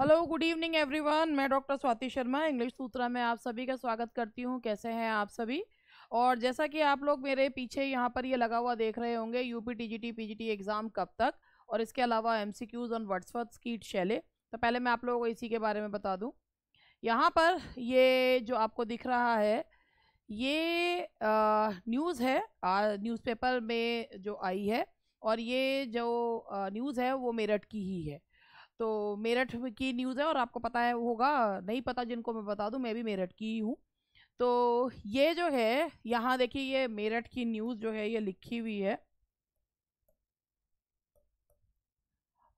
Hello good evening everyone मैं doctor Swati Sharma English Sutra में आप सभी का स्वागत करती हूँ कैसे हैं आप सभी और जैसा कि आप लोग मेरे पीछे यहाँ पर ये यह लगा हुआ देख रहे होंगे यूपी टीजीटी पीजीटी एग्ज़ाम कब तक और इसके अलावा एमसीक्यूज़ ऑन वर्ड्सवर्थ स्कीट शैले तो पहले मैं आप लोगों को इसी के बारे में बता दूँ यहाँ पर ये जो आपको दिख रहा है ये न्यूज़ है न्यूज़पेपर में जो आई है और ये जो न्यूज़ है वो मेरठ की ही है तो मेरठ की न्यूज़ है और आपको पता है होगा नहीं पता जिनको मैं बता दूँ मैं भी मेरठ की ही हूँ तो ये जो है यहाँ देखिए ये मेरठ की न्यूज़ जो है ये लिखी हुई है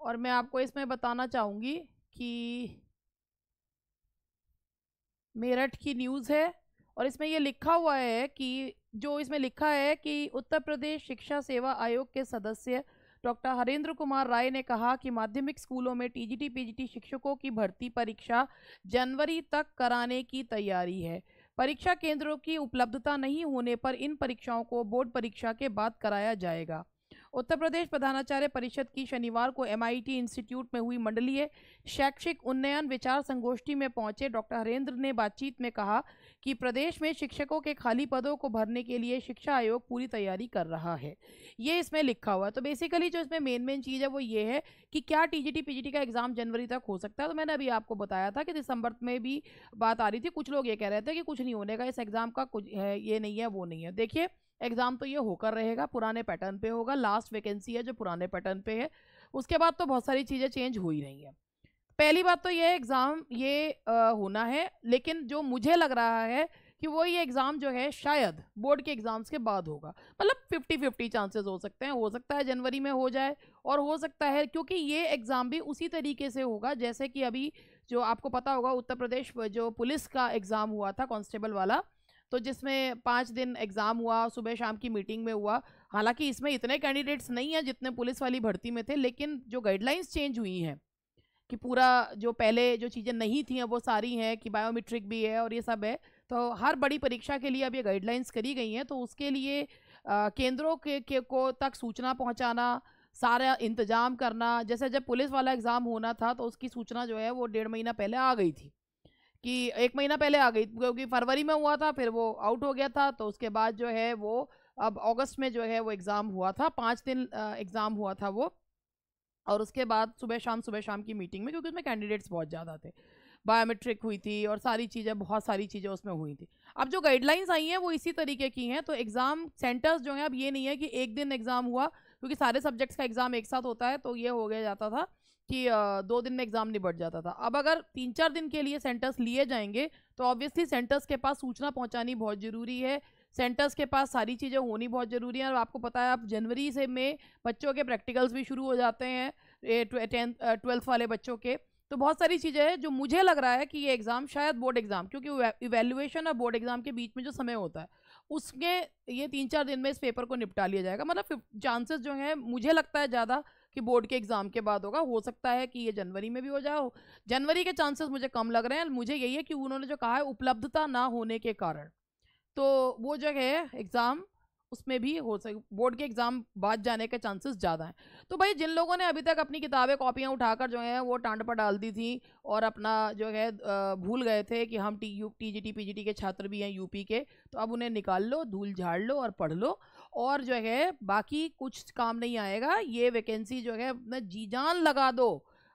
और मैं आपको इसमें बताना चाहूँगी कि मेरठ की न्यूज़ है और इसमें ये लिखा हुआ है कि जो इसमें लिखा है कि उत्तर प्रदेश शिक्षा सेवा आयोग के सदस्य डॉक्टर हरेंद्र कुमार राय ने कहा कि माध्यमिक स्कूलों में टीजीटी पीजीटी शिक्षकों की भर्ती परीक्षा जनवरी तक कराने की तैयारी है परीक्षा केंद्रों की उपलब्धता नहीं होने पर इन परीक्षाओं को बोर्ड परीक्षा के बाद कराया जाएगा उत्तर प्रदेश प्रधानाचार्य परिषद की शनिवार को एमआईटी इंस्टीट्यूट में हुई मंडलीय शैक्षिक उन्नयन विचार संगोष्ठी में पहुंचे डॉक्टर हरेंद्र ने बातचीत में कहा कि प्रदेश में शिक्षकों के खाली पदों को भरने के लिए शिक्षा आयोग पूरी तैयारी कर रहा है ये इसमें लिखा हुआ है तो बेसिकली जो इसमें मेन मेन चीज़ है वो ये है कि क्या टीजीटी पीजीटी का एग्ज़ाम जनवरी तक हो सकता है तो मैंने अभी आपको बताया था कि दिसंबर में भी बात आ रही थी कुछ लोग ये कह रहे थे कि कुछ नहीं होने का इस एग्ज़ाम का कुछ है ये नहीं है वो नहीं है देखिए एग्ज़ाम तो ये होकर रहेगा पुराने पैटर्न पे होगा लास्ट वैकेंसी है जो पुराने पैटर्न पे है उसके बाद तो बहुत सारी चीज़ें चेंज हो ही रही हैं पहली बात तो ये एग्ज़ाम ये आ, होना है लेकिन जो मुझे लग रहा है कि वो ये एग्ज़ाम जो है शायद बोर्ड के एग्ज़ाम्स के बाद होगा मतलब फिफ्टी फिफ्टी चांसेस हो सकते हैं हो सकता है जनवरी में हो जाए और हो सकता है क्योंकि ये एग्ज़ाम भी उसी तरीके से होगा जैसे कि अभी जो आपको पता होगा उत्तर प्रदेश जो पुलिस का एग्ज़ाम हुआ था कॉन्स्टेबल वाला तो जिसमें पाँच दिन एग्ज़ाम हुआ सुबह शाम की मीटिंग में हुआ हालांकि इसमें इतने कैंडिडेट्स नहीं हैं जितने पुलिस वाली भर्ती में थे लेकिन जो गाइडलाइंस चेंज हुई हैं कि पूरा जो पहले जो चीज़ें नहीं थी वो सारी हैं कि बायोमेट्रिक भी है और ये सब है तो हर बड़ी परीक्षा के लिए अब ये गाइडलाइंस करी गई हैं तो उसके लिए केंद्रों के, के को तक सूचना पहुंचाना सारा इंतजाम करना जैसे जब पुलिस वाला एग्ज़ाम होना था तो उसकी सूचना जो है वो डेढ़ महीना पहले आ गई थी कि एक महीना पहले आ गई क्योंकि फरवरी में हुआ था फिर वो आउट हो गया था तो उसके बाद जो है वो अब अगस्त में जो है वो एग्ज़ाम हुआ था पाँच दिन एग्ज़ाम हुआ था वो और उसके बाद सुबह शाम सुबह शाम की मीटिंग में क्योंकि उसमें कैंडिडेट्स बहुत ज़्यादा थे बायोमेट्रिक हुई थी और सारी चीज़ें बहुत सारी चीज़ें उसमें हुई थी अब जो गाइडलाइंस आई हैं वो इसी तरीके की हैं तो एग्ज़ाम सेंटर्स जो हैं अब ये नहीं है कि एक दिन एग्ज़ाम हुआ क्योंकि सारे सब्जेक्ट्स का एग्ज़ाम एक साथ होता है तो ये हो गया जाता था कि दो दिन में एग्ज़ाम निपट जाता था अब अगर तीन चार दिन के लिए सेंटर्स लिए जाएंगे तो ऑब्वियसली सेंटर्स के पास सूचना पहुँचानी बहुत ज़रूरी है सेंटर्स के पास सारी चीज़ें होनी बहुत ज़रूरी हैं और आपको पता है आप जनवरी से में बच्चों के प्रैक्टिकल्स भी शुरू हो जाते हैं टेंथ ट्वेल्थ वाले बच्चों के तो बहुत सारी चीज़ें हैं जो मुझे लग रहा है कि ये एग्ज़ाम शायद बोर्ड एग्ज़ाम क्योंकि इवेल्युएशन और बोर्ड एग्ज़ाम के बीच में जो समय होता है उसके ये तीन चार दिन में इस पेपर को निपटा लिया जाएगा मतलब चांसेस जो हैं मुझे लगता है ज़्यादा कि बोर्ड के एग्ज़ाम के बाद होगा हो सकता है कि ये जनवरी में भी हो जाए जनवरी के चांसेस मुझे कम लग रहे हैं मुझे यही है कि उन्होंने जो कहा है उपलब्धता ना होने के कारण तो वो जगह एग्ज़ाम उसमें भी हो सके बोर्ड के एग्ज़ाम बाद जाने के चांसेस ज़्यादा हैं तो भाई जिन लोगों ने अभी तक अपनी किताबें कॉपियाँ उठाकर जो है वो टांड पर डाल दी थी और अपना जो है भूल गए थे कि हम T U T G T P G T के छात्र भी हैं यूपी के तो अब उन्हें निकाल लो धूल झाड़ लो और पढ़ लो और जो है बाकी कुछ काम नहीं आएगा ये वैकेंसी जो है अपना जी जान लगा दो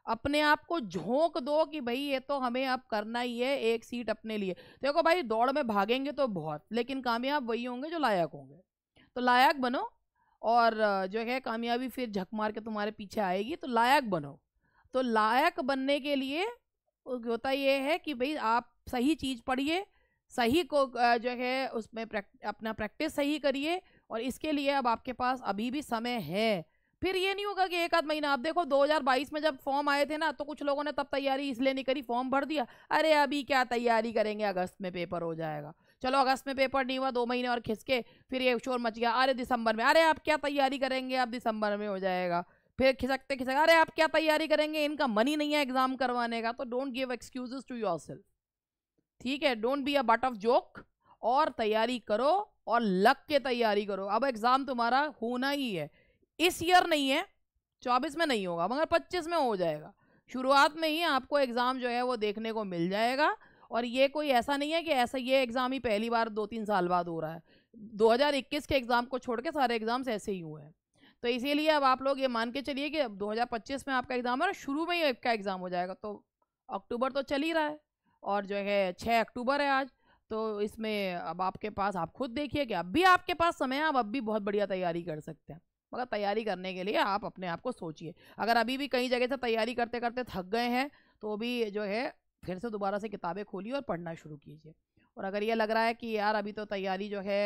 अपने आप को झोंक दो कि भाई ये तो हमें अब करना ही है एक सीट अपने लिए देखो भाई दौड़ में भागेंगे तो बहुत लेकिन कामयाब वही होंगे जो लायक होंगे तो लायक बनो और जो है कामयाबी फिर झक मार के तुम्हारे पीछे आएगी तो लायक बनो तो लायक बनने के लिए होता ये है कि भाई आप सही चीज़ पढ़िए सही को जो है उसमें प्रैक्ट, अपना प्रैक्टिस सही करिए और इसके लिए अब आपके पास अभी भी समय है फिर ये नहीं होगा कि एक आध महीना आप देखो 2022 में जब फॉर्म आए थे ना तो कुछ लोगों ने तब तैयारी इसलिए नहीं करी फॉर्म भर दिया अरे अभी क्या तैयारी करेंगे अगस्त में पेपर हो जाएगा चलो अगस्त में पेपर नहीं हुआ दो महीने और खिसके फिर ये शोर मच गया अरे दिसंबर में अरे आप क्या तैयारी करेंगे आप दिसंबर में हो जाएगा फिर खिसकते खिसक अरे आप क्या तैयारी करेंगे इनका मन ही नहीं है एग्जाम करवाने का तो don't give excuse to yourself ठीक है don't be a butt of joke और तैयारी करो और लग के तैयारी करो अब एग्ज़ाम तुम्हारा होना ही है इस ईयर नहीं है चौबीस में नहीं होगा मगर पच्चीस में हो जाएगा शुरुआत में ही आपको एग्ज़ाम जो है वो देखने को मिल जाएगा और ये कोई ऐसा नहीं है कि ऐसा ये एग्ज़ाम ही पहली बार दो तीन साल बाद हो रहा है 2021 के एग्ज़ाम को छोड़ के सारे एग्ज़ाम्स ऐसे ही हुए हैं तो इसीलिए अब आप लोग ये मान के चलिए कि 2025 में आपका एग्ज़ाम है और शुरू में ही आपका एग्ज़ाम हो जाएगा तो अक्टूबर तो चल ही रहा है और जो है छः अक्टूबर है आज तो इसमें अब आपके पास आप खुद देखिए कि अब भी आपके पास समय है आप अब भी बहुत बढ़िया तैयारी कर सकते हैं मगर तैयारी करने के लिए आप अपने आप को सोचिए अगर अभी भी कई जगह से तैयारी करते करते थक गए हैं तो भी जो है फिर से दोबारा से किताबें खोलिए और पढ़ना शुरू कीजिए और अगर ये लग रहा है कि यार अभी तो तैयारी जो है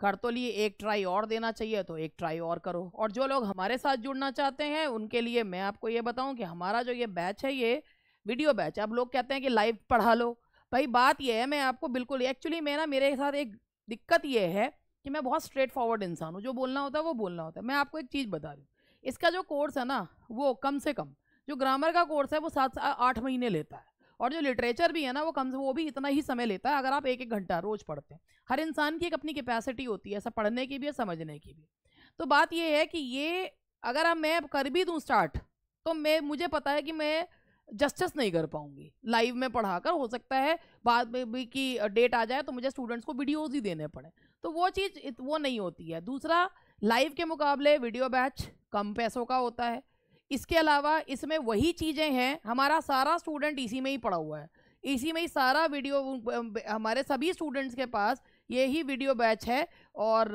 कर तो लिए एक ट्राई और देना चाहिए तो एक ट्राई और करो और जो लोग हमारे साथ जुड़ना चाहते हैं उनके लिए मैं आपको ये बताऊं कि हमारा जो ये बैच है ये वीडियो बैच है अब लोग कहते हैं कि लाइव पढ़ा लो भाई बात यह है मैं आपको बिल्कुल एक्चुअली मैं ना मेरे साथ एक दिक्कत ये है कि मैं बहुत स्ट्रेट फॉरवर्ड इंसान हूँ जो बोलना होता है वो बोलना होता है मैं आपको एक चीज़ बता रही हूँ इसका जो कोर्स है ना वो कम से कम जो ग्रामर का कोर्स है वो सात आठ महीने लेता है और जो लिटरेचर भी है ना वो कम से वो भी इतना ही समय लेता है अगर आप एक एक घंटा रोज़ पढ़ते हैं हर इंसान की एक अपनी कैपेसिटी होती है ऐसा पढ़ने की भी और समझने की भी तो बात ये है कि ये अगर मैं कर भी दूँ स्टार्ट तो मैं मुझे पता है कि मैं जस्टिस नहीं कर पाऊंगी लाइव में पढ़ाकर हो सकता है बाद में भी कि डेट आ जाए तो मुझे स्टूडेंट्स को वीडियोज ही देने पड़े तो वो चीज़ वो नहीं होती है दूसरा लाइव के मुकाबले वीडियो बैच कम पैसों का होता है इसके अलावा इसमें वही चीज़ें हैं हमारा सारा स्टूडेंट इसी में ही पढ़ा हुआ है इसी में ही सारा वीडियो हमारे सभी स्टूडेंट्स के पास यही वीडियो बैच है और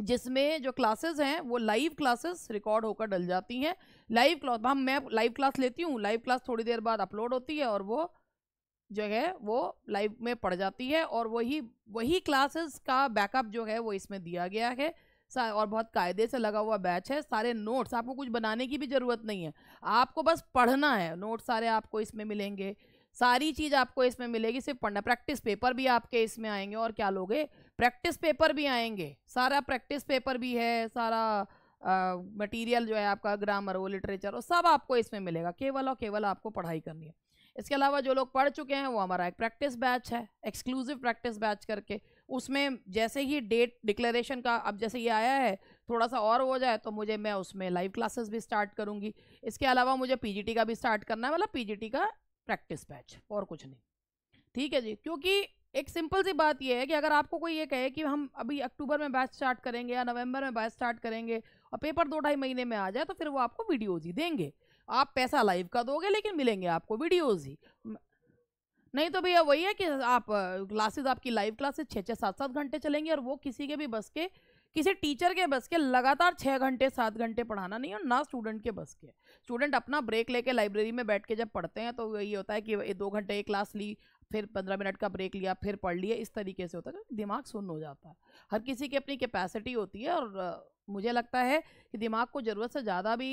जिसमें जो क्लासेस हैं वो लाइव क्लासेस रिकॉर्ड होकर डल जाती हैं लाइव क्लास तो हम मैं लाइव क्लास लेती हूँ लाइव क्लास थोड़ी देर बाद अपलोड होती है और वो जो है वो लाइव में पड़ जाती है और वही वही क्लासेस का बैकअप जो है वो इसमें दिया गया है और बहुत कायदे से लगा हुआ बैच है सारे नोट्स आपको कुछ बनाने की भी ज़रूरत नहीं है आपको बस पढ़ना है नोट सारे आपको इसमें मिलेंगे सारी चीज़ आपको इसमें मिलेगी सिर्फ पढ़ना प्रैक्टिस पेपर भी आपके इसमें आएंगे और क्या लोगे प्रैक्टिस पेपर भी आएंगे सारा प्रैक्टिस पेपर भी है सारा मटेरियल जो है आपका ग्रामर वो लिटरेचर हो सब आपको इसमें मिलेगा केवल और केवल आपको पढ़ाई करनी है इसके अलावा जो लोग पढ़ चुके हैं वो हमारा एक प्रैक्टिस बैच है एक्सक्लूसिव प्रैक्टिस बैच करके उसमें जैसे ही डेट डिक्लेरेशन का अब जैसे ये आया है थोड़ा सा और हो जाए तो मुझे मैं उसमें लाइव क्लासेस भी स्टार्ट करूँगी इसके अलावा मुझे पी का भी स्टार्ट करना है मतलब पी का प्रैक्टिस बैच और कुछ नहीं ठीक है जी क्योंकि एक सिंपल सी बात यह है कि अगर आपको कोई ये कहे कि हम अभी अक्टूबर में बैच स्टार्ट करेंगे या नवंबर में बैच स्टार्ट करेंगे और पेपर दो ढाई महीने में आ जाए तो फिर वो आपको वीडियोज ही देंगे आप पैसा लाइव का दोगे लेकिन मिलेंगे आपको वीडियोज ही नहीं तो भैया वही है कि आप क्लासेस आपकी लाइव क्लासेस छः छः सात सात घंटे चलेंगी और वो किसी के भी बस के किसी टीचर के बस के लगातार छः घंटे सात घंटे पढ़ाना नहीं और ना स्टूडेंट के बस के स्टूडेंट अपना ब्रेक लेके लाइब्रेरी में बैठ के जब पढ़ते हैं तो ये होता है कि दो घंटे एक क्लास ली फिर पंद्रह मिनट का ब्रेक लिया फिर पढ़ लिया इस तरीके से होता है दिमाग सुन्न हो जाता है हर किसी की अपनी कैपेसिटी होती है और मुझे लगता है कि दिमाग को ज़रूरत से ज़्यादा भी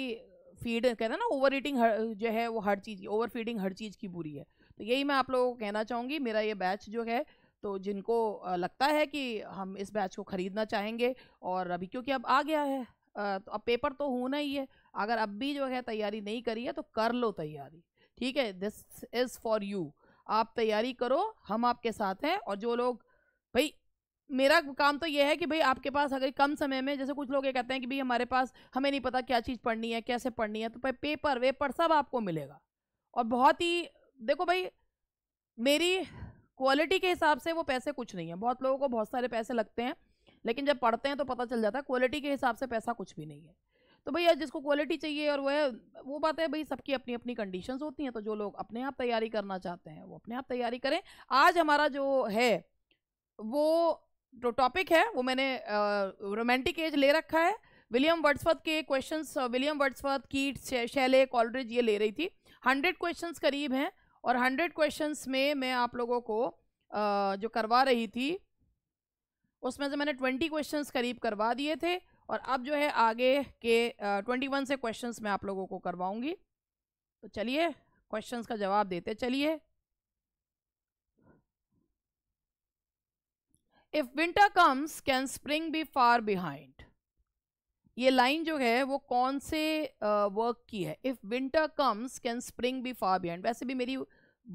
फीड कहते हैं ना ओवर ईटिंग जो है वो हर चीज़ ओवर फीडिंग हर चीज़ की बुरी है तो यही मैं आप लोगों को कहना चाहूँगी मेरा ये बैच जो है तो जिनको लगता है कि हम इस बैच को ख़रीदना चाहेंगे और अभी क्योंकि अब आ गया है तो अब पेपर तो होना ही है अगर अब भी जो है तैयारी नहीं करी है तो कर लो तैयारी ठीक है दिस इज़ फॉर यू आप तैयारी करो हम आपके साथ हैं और जो लोग भाई मेरा काम तो ये है कि भाई आपके पास अगर कम समय में जैसे कुछ लोग ये कहते हैं कि भाई हमारे पास हमें नहीं पता क्या चीज़ पढ़नी है कैसे पढ़नी है तो भाई पेपर वेपर सब आपको मिलेगा और बहुत ही देखो भाई मेरी क्वालिटी के हिसाब से वो पैसे कुछ नहीं है बहुत लोगों को बहुत सारे पैसे लगते हैं लेकिन जब पढ़ते हैं तो पता चल जाता है क्वालिटी के हिसाब से पैसा कुछ भी नहीं है तो भैया जिसको क्वालिटी चाहिए और वह वो बात है भाई सबकी अपनी अपनी कंडीशन होती हैं तो जो लोग अपने आप तैयारी करना चाहते हैं वो अपने आप तैयारी करें आज हमारा जो है वो जो टॉपिक है वो मैंने रोमांटिक एज ले रखा है विलियम वर्ड्सवर्थ के questions William Wordsworth Keats Shelley Coleridge ये ले रही थी हंड्रेड क्वेश्चंस करीब हैं और हंड्रेड क्वेश्चंस में मैं आप लोगों को आ, जो करवा रही थी उसमें से मैंने ट्वेंटी क्वेश्चंस करीब करवा दिए थे और अब जो है आगे के ट्वेंटी वन से क्वेश्चन मैं आप लोगों को करवाऊँगी तो चलिए क्वेश्चंस का जवाब देते चलिए if winter comes can spring be far behind ये लाइन जो है वो कौन से वर्क uh, की है if winter comes can spring be far behind वैसे भी मेरी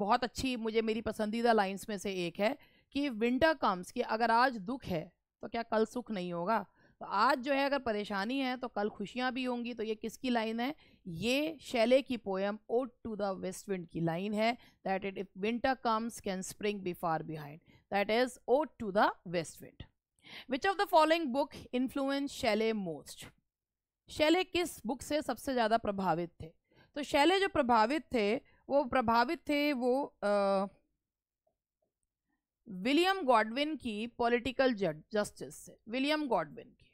बहुत अच्छी मुझे मेरी पसंदीदा लाइन्स में से एक है कि विंटर कम्स कि अगर आज दुख है तो क्या कल सुख नहीं होगा तो आज जो है अगर परेशानी है तो कल खुशियाँ भी होंगी तो ये किसकी लाइन है ये शैले की poem Ode to the West Wind की लाइन है that it if winter comes can spring be far behind that is Ode to the West Wind. Which of the following book influenced Shelley most? Shelley किस book से सबसे ज़्यादा प्रभावित थे तो Shelley जो प्रभावित थे वो प्रभावित थे वो विलियम गॉडविन की पॉलिटिकल जस्टिस से विलियम गॉडविन की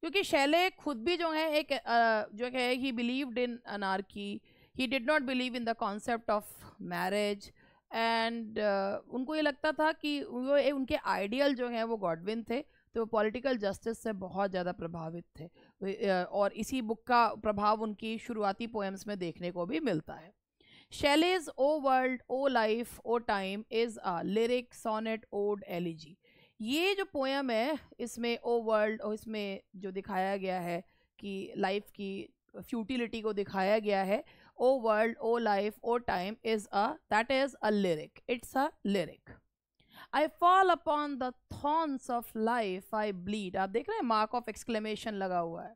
क्योंकि शैले खुद भी जो है एक आ, जो है he believed in anarchy he did not believe in the concept of marriage and uh, उनको ये लगता था कि वो ए, उनके आइडियल जो हैं वो गॉडविन थे तो पॉलिटिकल जस्टिस से बहुत ज़्यादा प्रभावित थे और इसी बुक का प्रभाव उनकी शुरुआती पोएम्स में देखने को भी मिलता है Shelley's O world O life O time is a lyric sonnet ode elegy ये जो पोएम है इसमें ओ वर्ल्ड और इसमें जो दिखाया गया है कि लाइफ की फ्यूटिलिटी को दिखाया गया है O world O life O time is a that is a lyric it's a lyric I fall upon the thorns of life I bleed आप देख रहे हैं मार्क ऑफ एक्सक्लेमेशन लगा हुआ है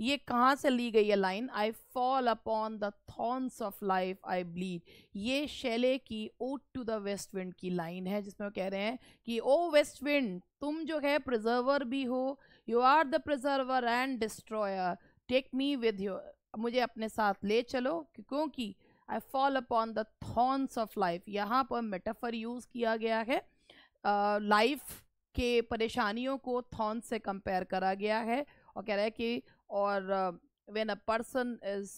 ये कहाँ से ली गई है line I fall upon the thorns of life I bleed ये शैले की Ode to the West Wind की लाइन है जिसमें वो कह रहे हैं कि ओ वेस्ट विंड तुम जो है प्रिजर्वर भी हो you are the preserver and destroyer take me with your मुझे अपने साथ ले चलो क्योंकि I fall upon the thorns of life यहाँ पर मेटाफर यूज़ किया गया है लाइफ uh, के परेशानियों को थॉन से कंपेयर करा गया है और कह रहा है कि और when a person is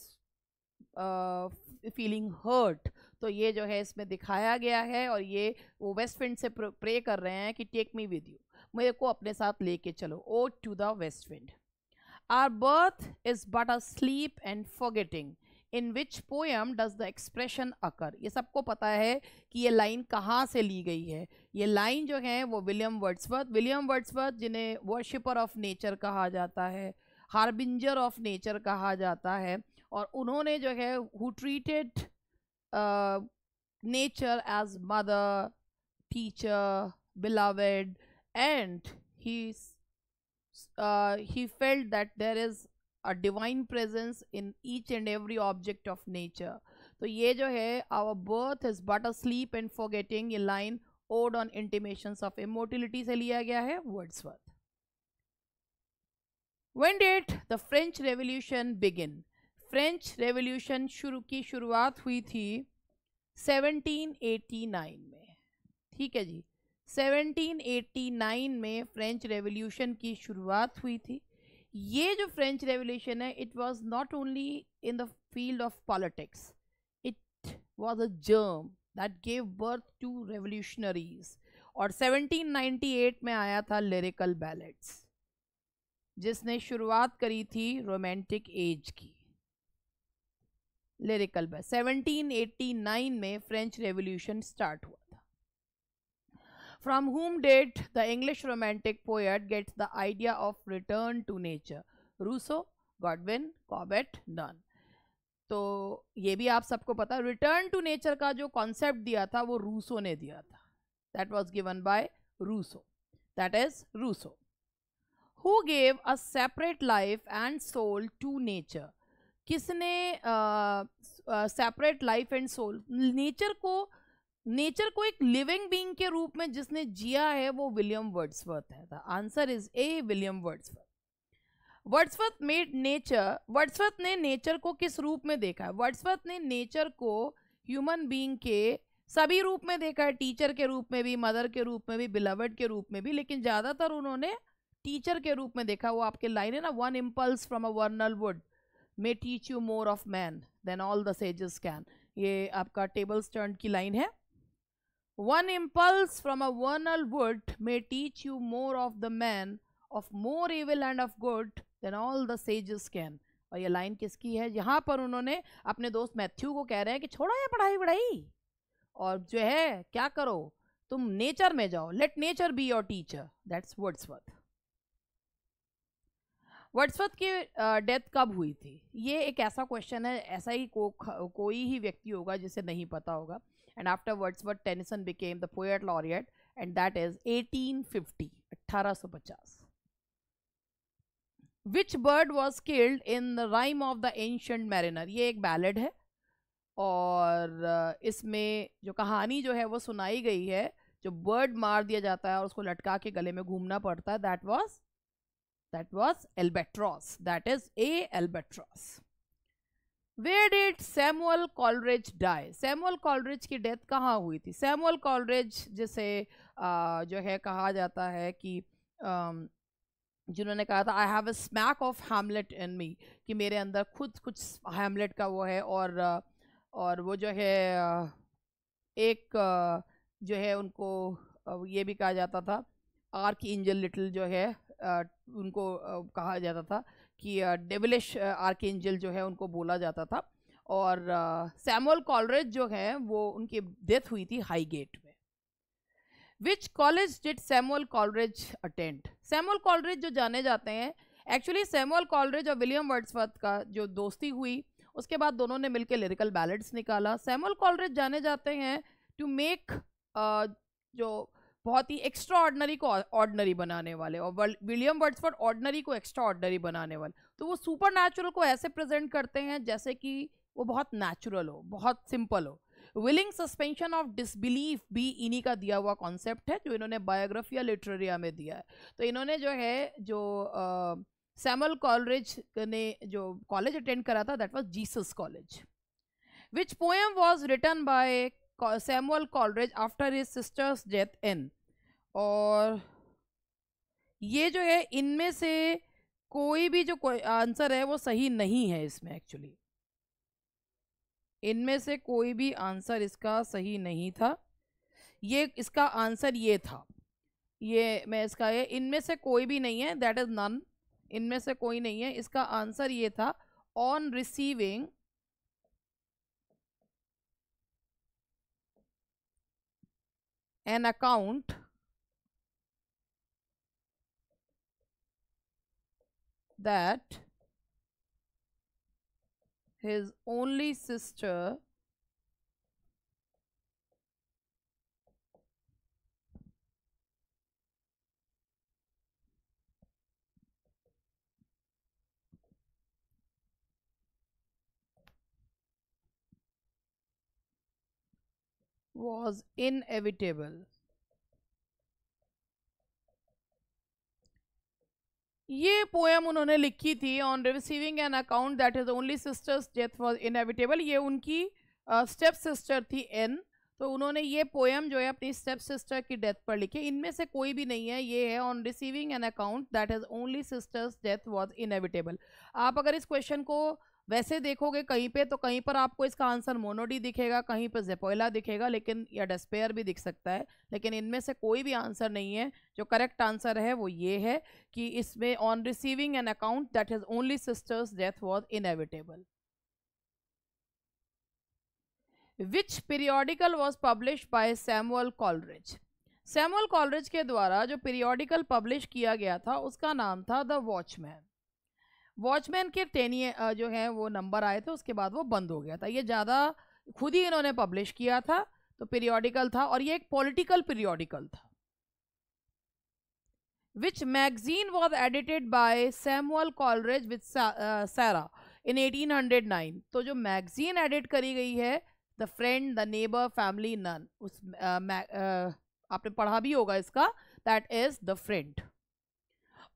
feeling hurt तो ये जो है इसमें दिखाया गया है और ये वो वेस्ट विंड से प्रे कर रहे हैं कि टेक मी विद यू मेरे को अपने साथ लेके चलो Ode to the West Wind Our birth is but a sleep and forgetting. In which poem does the expression occur ये सबको पता है कि ये लाइन कहाँ से ली गई है ये लाइन जो है वो विलियम वर्ड्सवर्थ विलियम वर्ड्सवर्थ जिन्हें वर्शिपर ऑफ नेचर कहा जाता है हारबिंजर ऑफ नेचर कहा जाता है और उन्होंने जो है who treated nature as mother teacher beloved and he uh, he felt that there is a divine presence in each and every object of nature तो ये जो है our birth is but a sleep and forgetting ये line ode on intimation of immortality से लिया गया है worth when did the French Revolution begin French Revolution शुरू की शुरुआत हुई थी 1789 में ठीक है जी 1789 में फ्रेंच रेवोल्यूशन की शुरुआत हुई थी ये जो फ्रेंच रेवोल्यूशन है it was not only in the field of politics it was a germ that gave birth to revolutionaries और 1798 में आया था लिरिकल बैलेट्स जिसने शुरुआत करी थी रोमांटिक एज की लिरिकल बैलेट 1789 में फ्रेंच रेवोल्यूशन स्टार्ट हुआ था from whom did the english romantic poet gets the idea of return to nature Rousseau Godwin Cobbett Donne तो ये भी आप सबको पता रिटर्न टू नेचर का जो कॉन्सेप्ट दिया था वो रूसो ने दिया था that was given by Rousseau that is Rousseau who gave a separate life and soul to nature किसने separate life and soul nature को नेचर को एक लिविंग बींग के रूप में जिसने जिया है वो विलियम वर्ड्सवर्थ है the answer is A William Wordsworth Wordsworth made nature Wordsworth ने नेचर को किस रूप में देखा है वर्ड्सवर्थ ने नेचर को ह्यूमन बींग के सभी रूप में देखा है टीचर के रूप में भी मदर के रूप में भी बिलवड के रूप में भी लेकिन ज़्यादातर उन्होंने टीचर के रूप में देखा वो आपके लाइन है ना one impulse from a vernal wood may teach you more of man than all the sages can ये आपका टेबल स्टर्न की लाइन है One impulse from a vernal wood may teach you more of the man, of more evil and of good than all the sages can. और ये line किसकी है यहाँ पर उन्होंने अपने दोस्त मैथ्यू को कह रहे हैं कि छोड़ो ये पढ़ाई वढ़ाई और जो है क्या करो तुम नेचर में जाओ let nature be your teacher that's Wordsworth Wordsworth की डेथ कब हुई थी ये एक ऐसा क्वेश्चन है ऐसा ही को, कोई ही व्यक्ति होगा जिसे नहीं पता होगा and after Wordsworth Tennyson became the poet laureate and that is 1850 1850 which bird was killed in the Rime of the Ancient Mariner ये एक बैलेड है और इसमें जो कहानी जो है वो सुनाई गई है जो बर्ड मार दिया जाता है और उसको लटका के गले में घूमना पड़ता है that was that was albatross that is a albatross where did samuel coleridge die samuel coleridge ki death kahan hui thi samuel coleridge jise uh, jo hai kaha jata hai ki um, जिन्होंने कहा था I have a smack of Hamlet in me कि मेरे अंदर खुद कुछ Hamlet का वो है और और वो जो है एक जो है उनको ये भी कहा जाता था आर्क इंजल लिटिल जो है उनको कहा जाता था कि डेविलिश आर्क एंजल जो है उनको बोला जाता था और सैमुअल कॉलरेज जो है वो उनकी डेथ हुई थी हाई गेट में which college did Samuel Coleridge attend Samuel Coleridge जो जाने जाते हैं एक्चुअली सैमुअल कॉलरेज और विलियम वर्ड्सवर्थ का जो दोस्ती हुई उसके बाद दोनों ने मिलकर लिरिकल बैलेट्स निकाला सैमुअल कॉलरेज जाने जाते हैं टू मेक जो बहुत ही एक्स्ट्रा ऑर्डनरी को ऑर्डनरी बनाने वाले और विलियम वर्ड्सफर्ड ऑर्डनरी को एक्स्ट्रा ऑर्डनरी बनाने वाले तो वो सुपर नेचुरल को ऐसे प्रेजेंट करते हैं जैसे कि वो बहुत नेचुरल हो बहुत सिंपल हो विलिंग सस्पेंशन ऑफ डिसबिलीफ भी इन्हीं का दिया हुआ कॉन्सेप्ट है जो इन्होंने बायोग्राफी या लिटरेरिया में दिया है तो इन्होंने जो है जो सैमल कॉलरेज ने जो कॉलेज अटेंड करा था that was Jesus College which poem was written by Samuel Coleridge after his sister's death in और ये जो है इनमें से कोई भी जो कोई आंसर है वो सही नहीं है इसमें एक्चुअली इनमें से कोई भी आंसर इसका सही नहीं था ये इसका आंसर ये था ये मैं इसका ये इनमें से कोई भी नहीं है दैट इज़ नन इनमें से कोई नहीं है इसका आंसर ये था on receiving an account that his only sister was inevitable ये पोएम उन्होंने लिखी थी on receiving an account that is only sister's death was inevitable ये उनकी स्टेप uh, सिस्टर थी एन तो उन्होंने ये पोएम जो है अपनी स्टेप सिस्टर की डेथ पर लिखी इनमें से कोई भी नहीं है ये है on receiving an account that is only sister's death was inevitable आप अगर इस क्वेश्चन को वैसे देखोगे कहीं पे तो कहीं पर आपको इसका आंसर मोनोडी दिखेगा कहीं पर जेपोइला दिखेगा लेकिन या डस्पेयर भी दिख सकता है लेकिन इनमें से कोई भी आंसर नहीं है जो करेक्ट आंसर है वो ये है कि इसमें on receiving an account that is only sister's death was inevitable which periodical was publish by Samuel Coleridge Samuel Coleridge के द्वारा जो पीरियोडिकल पब्लिश किया गया था उसका नाम था द वॉचमैन वॉचमैन के टेन जो है वो नंबर आए थे उसके बाद वो बंद हो गया था ये ज़्यादा खुद ही इन्होंने पब्लिश किया था तो पीरियोडिकल था और ये एक पॉलिटिकल पीरियोडिकल था which magazine was edited by Samuel Coleridge with Sarah in 1809 तो जो मैगजीन एडिट करी गई है the Friend the neighbour family none उस uh, uh, आपने पढ़ा भी होगा इसका that is the Friend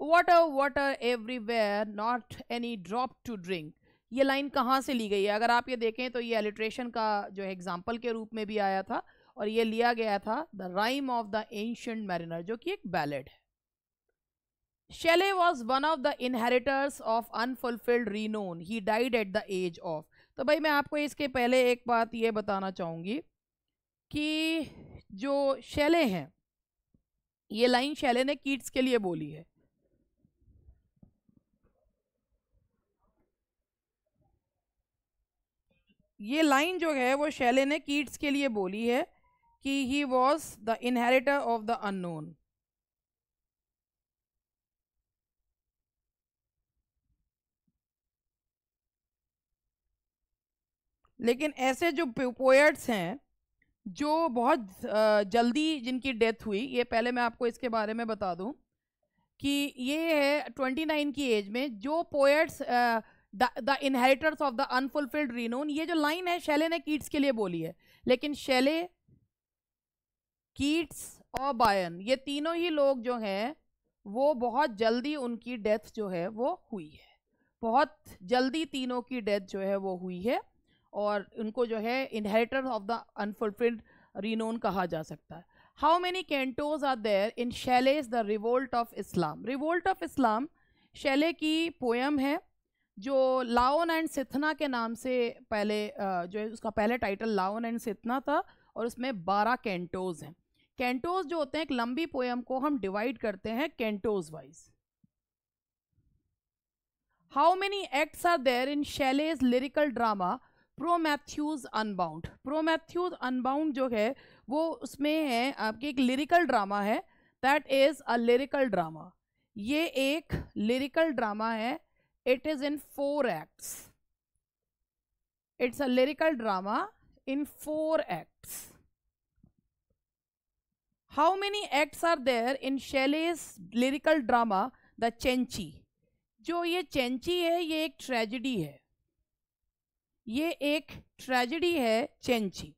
water water everywhere not any drop to drink ये लाइन कहाँ से ली गई है अगर आप ये देखें तो ये एलिट्रेशन का जो है एग्जाम्पल के रूप में भी आया था और ये लिया गया था the Rime of the Ancient Mariner जो कि एक बैलेड है Shelley was one of the inheritors of unfulfilled renown he died at the age of तो भाई मैं आपको इसके पहले एक बात ये बताना चाहूँगी कि जो शेले हैं ये लाइन शेले ने कीट्स के लिए बोली है ये लाइन जो है वो शैले ने कीट्स के लिए बोली है कि he was the inheritor of the unknown लेकिन ऐसे जो पोएट्स हैं जो बहुत जल्दी जिनकी डेथ हुई ये पहले मैं आपको इसके बारे में बता दूं कि ये है 29 की एज में जो poets the inheritors of the unfulfilled renown ये जो लाइन है शैले ने कीट्स के लिए बोली है लेकिन शैले कीट्स और बायन ये तीनों ही लोग जो हैं वो बहुत जल्दी उनकी डेथ जो है वो हुई है बहुत जल्दी तीनों की डेथ जो है वो हुई है और उनको जो है inheritor of the unfulfilled renown कहा जा सकता है how many cantos are there in Shelley's the Revolt of Islam Revolt of Islam Shelley की पोएम है जो लाओन एंड सिथना के नाम से पहले जो है उसका पहले टाइटल लाओन एंड सितना था और उसमें बारह कैंटोज हैं कैंटोज जो होते हैं एक लंबी पोएम को हम डिवाइड करते हैं cantos wise how many acts are there in Shelley's lyrical drama Prometheus Unbound Prometheus Unbound जो है वो उसमें है आपके एक लिरिकल ड्रामा है that is a lyrical drama ये एक लिरिकल ड्रामा है It is in four acts. It's a lyrical drama in four acts. How many acts are there in Shelley's lyrical drama The Chenchi? जो ये चेंची है ये एक tragedy है ये एक ट्रेजिडी है चेंची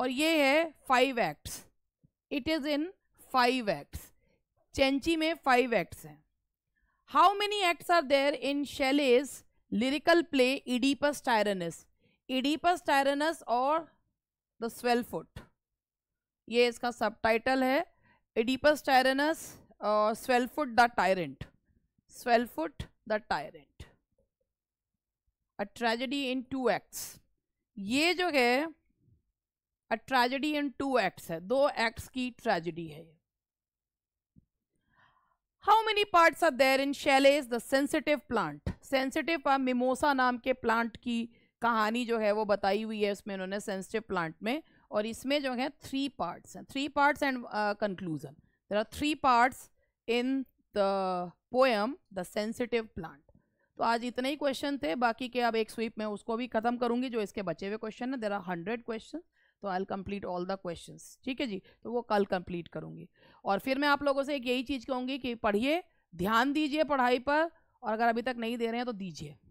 और ये है five acts it is in five acts Cenci में फाइव एक्ट्स हैं how many acts are there in Shelley's lyrical play Oedipus Tyrannus Oedipus Tyrannus और द स्वेल फुट ये इसका सब टाइटल है इडीपस टायरनस और Swellfoot the tyrant Swellfoot the tyrant a tragedy in two acts ये जो है a tragedy in two acts है दो एक्ट्स की ट्रेजडी है ये how many parts are there in Shelley's the sensitive plant sensitive mimosa नाम के प्लांट की कहानी जो है वो बताई हुई है उसमें उन्होंने सेंसिटिव प्लांट में और इसमें जो है थ्री पार्ट्स हैं three parts and conclusion there are three parts in the poem the sensitive plant तो आज इतने ही क्वेश्चन थे बाकी के अब एक स्वीप में उसको भी खत्म करूंगी जो इसके बचे हुए क्वेश्चन है देर आर हंड्रेड क्वेश्चन तो I'll complete all the question ठीक है जी तो वो कल कम्प्लीट करूँगी और फिर मैं आप लोगों से एक यही चीज़ कहूँगी कि पढ़िए ध्यान दीजिए पढ़ाई पर और अगर अभी तक नहीं दे रहे हैं तो दीजिए